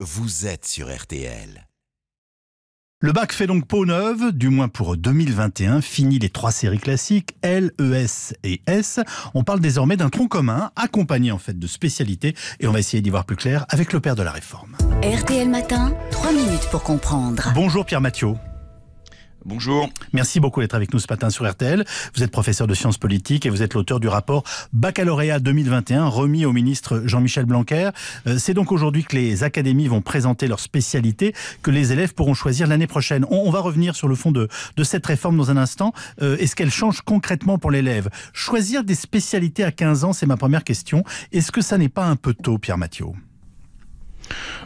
vous êtes sur RTL. Le bac fait donc peau neuve, du moins pour 2021, fini les trois séries classiques, L, ES et S. On parle désormais d'un tronc commun, accompagné en fait de spécialités, et on va essayer d'y voir plus clair avec le père de la réforme. RTL Matin, 3 minutes pour comprendre. Bonjour Pierre Mathieu. Bonjour. Merci beaucoup d'être avec nous ce matin sur RTL. Vous êtes professeur de sciences politiques et vous êtes l'auteur du rapport Baccalauréat 2021 remis au ministre Jean-Michel Blanquer. Euh, c'est donc aujourd'hui que les académies vont présenter leurs spécialités que les élèves pourront choisir l'année prochaine. On, va revenir sur le fond de, cette réforme dans un instant euh, est ce qu'elle change concrètement pour l'élève. Choisir des spécialités à 15 ans, c'est ma première question. Est-ce que ça n'est pas un peu tôt, Pierre Mathieu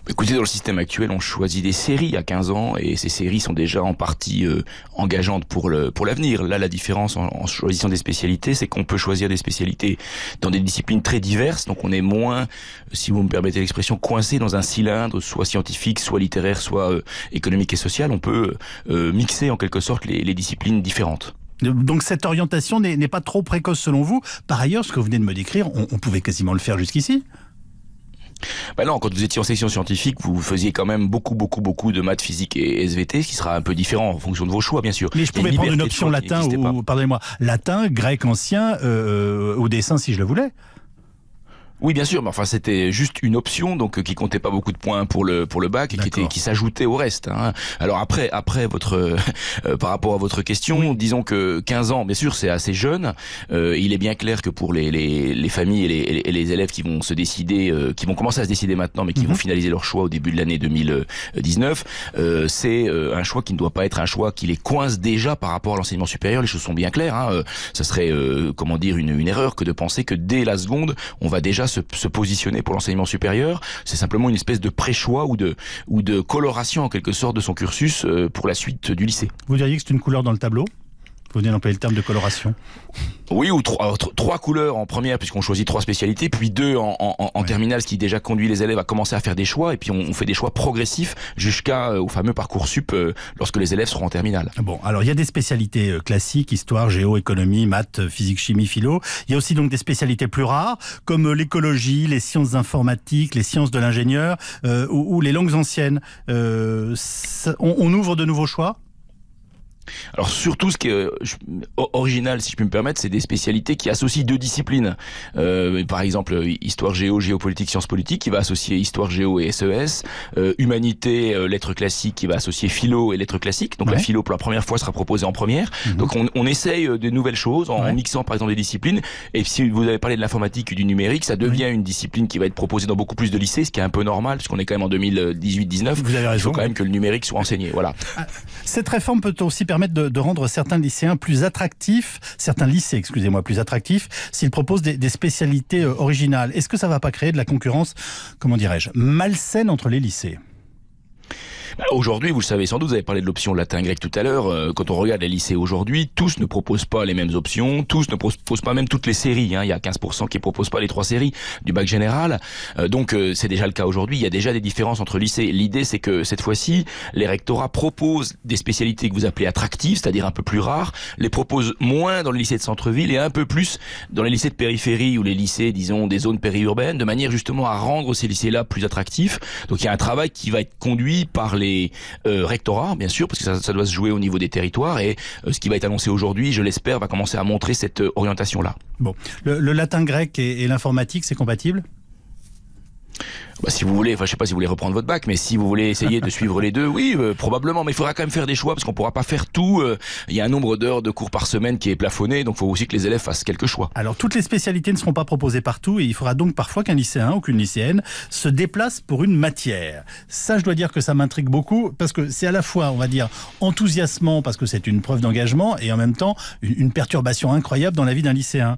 Écoutez, dans le système actuel, on choisit des séries à 15 ans et ces séries sont déjà en partie euh, engageantes pour le pour l'avenir. Là, la différence en, choisissant des spécialités, c'est qu'on peut choisir des spécialités dans des disciplines très diverses, donc on est moins, si vous me permettez l'expression, coincé dans un cylindre, soit scientifique, soit littéraire, soit euh, économique et social. On peut euh, mixer en quelque sorte les, disciplines différentes. Donc cette orientation n'est pas trop précoce selon vous. Par ailleurs, ce que vous venez de me décrire, on pouvait quasiment le faire jusqu'ici. Ben non, quand vous étiez en section scientifique, vous faisiez quand même beaucoup, beaucoup, beaucoup de maths, physique et SVT, ce qui sera un peu différent en fonction de vos choix, bien sûr. Mais je pouvais prendre une option latin ou, pardonnez-moi, latin, grec ancien, euh, euh, au dessin si je le voulais. Oui, bien sûr, mais enfin c'était juste une option, donc euh, qui comptait pas beaucoup de points pour le pour le bac et qui, était, qui s'ajoutait au reste. Hein. Alors après, après votre euh, euh, par rapport à votre question, disons que 15 ans, bien sûr, c'est assez jeune. il est bien clair que pour les, les, familles et les, élèves qui vont se décider, qui vont commencer à se décider maintenant, mais qui mhm. vont finaliser leur choix au début de l'année 2019, c'est un choix qui ne doit pas être un choix qui les coince déjà par rapport à l'enseignement supérieur. Les choses sont bien claires. Hein. Ça serait comment dire une, une erreur que de penser que dès la seconde, on va déjà se, positionner pour l'enseignement supérieur. C'est simplement une espèce de préchoix ou de, ou de coloration en quelque sorte de son cursus euh, pour la suite du lycée. Vous diriez que c'est une couleur dans le tableau vous venez d'employer le terme de coloration. Oui, ou euh, trois, couleurs en première, puisqu'on choisit trois spécialités, puis deux en, terminale, ce qui déjà conduit les élèves à commencer à faire des choix, et puis on, fait des choix progressifs jusqu'à euh, au fameux parcours sup euh, lorsque les élèves seront en terminale. Bon, alors il y a des spécialités classiques, histoire, géo, économie, maths, physique, chimie, philo. Il y a aussi donc des spécialités plus rares, comme l'écologie, les sciences informatiques, les sciences de l'ingénieur, ou, les langues anciennes. On, on ouvre de nouveaux choix alors surtout ce qui est euh, original, si je puis me permettre, c'est des spécialités qui associent deux disciplines. Euh, par exemple, histoire géo, géopolitique, sciences politiques, qui va associer histoire géo et SES, e euh, humanité, lettres classiques, qui va associer philo et lettres classiques. Donc la philo pour la première fois sera proposée en première. Mhm. Donc on, essaye de nouvelles choses en, mixant par exemple des disciplines. Et si vous avez parlé de l'informatique et du numérique, ça devient une discipline qui va être proposée dans beaucoup plus de lycées, ce qui est un peu normal puisqu'on est quand même en 2018-19. Vous avez raison. Il faut quand même que le numérique soit enseigné. Voilà. Ah, cette réforme peut aussi permettre permettre de, rendre certains lycéens plus attractifs, certains lycées, excusez-moi, plus attractifs, s'ils proposent des, des spécialités euh, originales. Est-ce que ça ne va pas créer de la concurrence, comment dirais-je, malsaine entre les lycées bah, aujourd'hui, vous le savez sans doute, vous avez parlé de l'option latin-grec tout à l'heure. Euh, quand on regarde les lycées aujourd'hui, tous ne proposent pas les mêmes options, tous ne proposent pas même toutes les séries. Hein. Il y a 15% qui ne proposent pas les trois séries du bac général. Euh, donc euh, c'est déjà le cas aujourd'hui. Il y a déjà des différences entre lycées. L'idée, c'est que cette fois-ci, les rectorats proposent des spécialités que vous appelez attractives, c'est-à-dire un peu plus rares, les proposent moins dans les lycées de centre-ville et un peu plus dans les lycées de périphérie ou les lycées, disons, des zones périurbaines, de manière justement à rendre ces lycées-là plus attractifs. Donc il y a un travail qui va être conduit par les les euh, rectorats, bien sûr, parce que ça, doit se jouer au niveau des territoires. Et euh, ce qui va être annoncé aujourd'hui, je l'espère, va commencer à montrer cette euh, orientation-là. Bon, le, latin grec et l'informatique, c'est compatible bah, si vous voulez, enfin je sais pas si vous voulez reprendre votre bac, mais si vous voulez essayer de suivre les deux, oui, euh, probablement, mais il faudra quand même faire des choix parce qu'on ne pourra pas faire tout. Euh. Il y a un nombre d'heures de cours par semaine qui est plafonné, donc il faut aussi que les élèves fassent quelques choix. Alors toutes les spécialités ne seront pas proposées partout et il faudra donc parfois qu'un lycéen ou qu'une lycéenne se déplace pour une matière. Ça, je dois dire que ça m'intrigue beaucoup parce que c'est à la fois, on va dire, enthousiasmant parce que c'est une preuve d'engagement et en même temps une perturbation incroyable dans la vie d'un lycéen.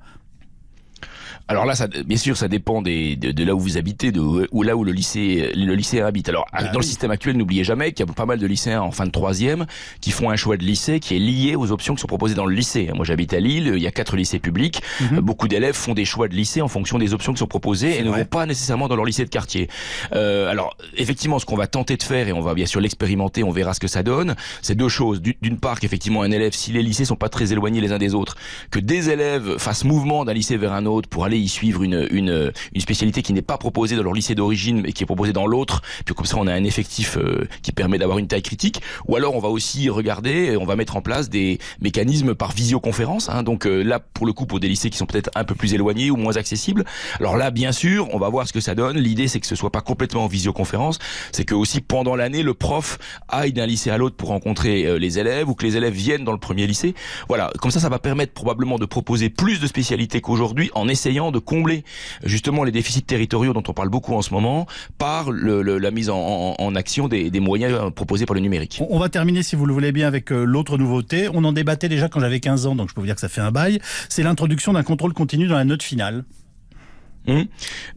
Alors là, ça, bien sûr, ça dépend de, là où vous habitez, de ou là où le lycée, le lycée habite. Alors, ah dans le système actuel, n'oubliez jamais qu'il y a pas mal de lycéens en fin de troisième qui font un choix de lycée qui est lié aux options qui sont proposées dans le lycée. Moi, j'habite à Lille, il y a quatre lycées publics. Mhm. Beaucoup d'élèves font des choix de lycée en fonction des options qui sont proposées et ne vont pas nécessairement dans leur lycée de quartier. Euh, alors, effectivement, ce qu'on va tenter de faire et on va bien sûr l'expérimenter, on verra ce que ça donne. C'est deux choses. D'une part, qu'effectivement, un élève, si les lycées sont pas très éloignés les uns des autres, que des élèves fassent mouvement d'un lycée vers un autre pour aller y suivre une, une, spécialité qui n'est pas proposée dans leur lycée d'origine mais qui est proposée dans l'autre. Puis comme ça, on a un effectif euh, qui permet d'avoir une taille critique. Ou alors, on va aussi regarder, on va mettre en place des mécanismes par visioconférence. Hein. donc euh, là, pour le coup, pour des lycées qui sont peut-être un peu plus éloignés ou moins accessibles. Alors là, bien sûr, on va voir ce que ça donne. L'idée, c'est que ce soit pas complètement en visioconférence. C'est que aussi pendant l'année, le prof aille d'un lycée à l'autre pour rencontrer euh, les élèves ou que les élèves viennent dans le premier lycée. Voilà. Comme ça, ça va permettre probablement de proposer plus de spécialités qu'aujourd'hui en essayant de combler justement les déficits territoriaux dont on parle beaucoup en ce moment par la mise en, action des, moyens euh, proposés par le numérique. on va terminer, si vous le voulez bien, avec euh, l'autre nouveauté. On en débattait déjà quand j'avais 15 ans, donc je peux vous dire que ça fait un bail. C'est l'introduction d'un contrôle continu dans la note finale. Hmm.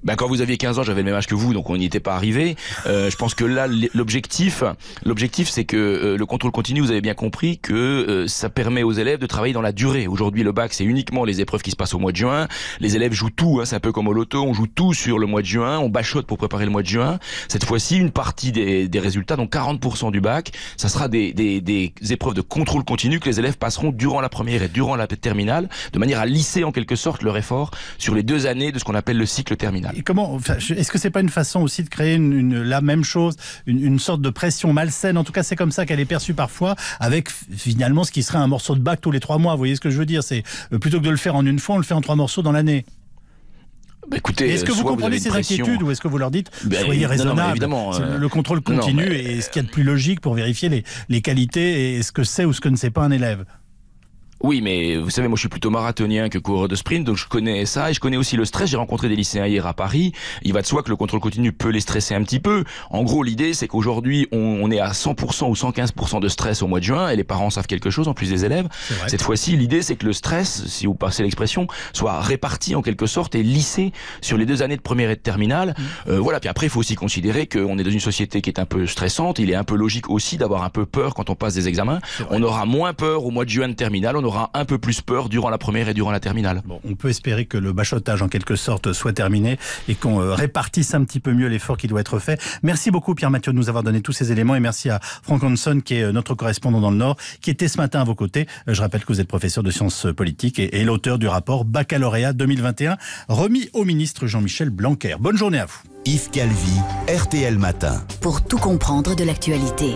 Ben, quand vous aviez 15 ans, j'avais le même âge que vous, donc on n'y était pas arrivé. Euh, je pense que là, l'objectif, l'objectif, c'est que euh, le contrôle continu. Vous avez bien compris que euh, ça permet aux élèves de travailler dans la durée. Aujourd'hui, le bac, c'est uniquement les épreuves qui se passent au mois de juin. Les élèves jouent tout. Hein, c'est un peu comme au loto, on joue tout sur le mois de juin. On bachote pour préparer le mois de juin. Cette fois-ci, une partie des, des résultats, donc 40% du bac, ça sera des, des, des épreuves de contrôle continu que les élèves passeront durant la première et durant la terminale, de manière à lisser en quelque sorte leur effort sur les deux années de ce qu'on appelle le cycle terminal. Et comment Est-ce que c'est pas une façon aussi de créer la même chose, une, sorte de pression malsaine En tout cas, c'est comme ça qu'elle est perçue parfois, avec finalement ce qui serait un morceau de bac tous les trois mois. Vous voyez ce que je veux dire C'est euh, plutôt que de le faire en une fois, on le fait en trois morceaux dans l'année. Bah, écoutez, est-ce que vous comprenez ces inquiétudes ou est-ce que vous leur dites ben, soyez raisonnable euh, Le contrôle continue, et ce qu'il y a de plus logique pour vérifier les, qualités et ce que c'est ou ce que ne sait pas un élève oui, mais vous savez, moi je suis plutôt marathonien que coureur de sprint, donc je connais ça et je connais aussi le stress. J'ai rencontré des lycéens hier à Paris. Il va de soi que le contrôle continu peut les stresser un petit peu. En gros, l'idée, c'est qu'aujourd'hui, on, est à 100% ou 115% de stress au mois de juin et les parents savent quelque chose en plus des élèves. Cette fois-ci, l'idée, c'est que le stress, si vous passez l'expression, soit réparti en quelque sorte et lissé sur les deux années de première et de terminale. Mmh. Euh, voilà. Puis après, il faut aussi considérer qu'on est dans une société qui est un peu stressante. Il est un peu logique aussi d'avoir un peu peur quand on passe des examens. On aura moins peur au mois de juin de terminale aura un peu plus peur durant la première et durant la terminale. Bon, on peut espérer que le bachotage en quelque sorte soit terminé et qu'on euh, répartisse un petit peu mieux l'effort qui doit être fait. Merci beaucoup Pierre Mathieu de nous avoir donné tous ces éléments et merci à Franck Hanson qui est euh, notre correspondant dans le Nord qui était ce matin à vos côtés. Euh, je rappelle que vous êtes professeur de sciences politiques et, et l'auteur du rapport Baccalauréat 2021 remis au ministre Jean-Michel Blanquer. Bonne journée à vous. Yves Calvi, RTL Matin. Pour tout comprendre de l'actualité.